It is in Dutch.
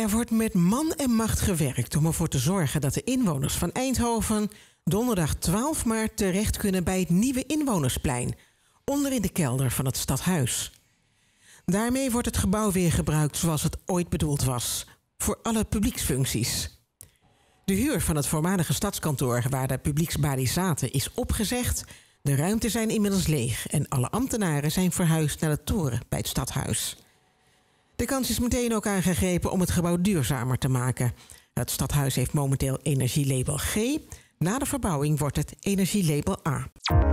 Er wordt met man en macht gewerkt om ervoor te zorgen dat de inwoners van Eindhoven donderdag 12 maart terecht kunnen bij het nieuwe inwonersplein, onder in de kelder van het stadhuis. Daarmee wordt het gebouw weer gebruikt zoals het ooit bedoeld was, voor alle publieksfuncties. De huur van het voormalige stadskantoor waar de publieksbalies zaten is opgezegd. De ruimte zijn inmiddels leeg en alle ambtenaren zijn verhuisd naar de toren bij het stadhuis. De kans is meteen ook aangegrepen om het gebouw duurzamer te maken. Het stadhuis heeft momenteel energielabel G. Na de verbouwing wordt het energielabel A.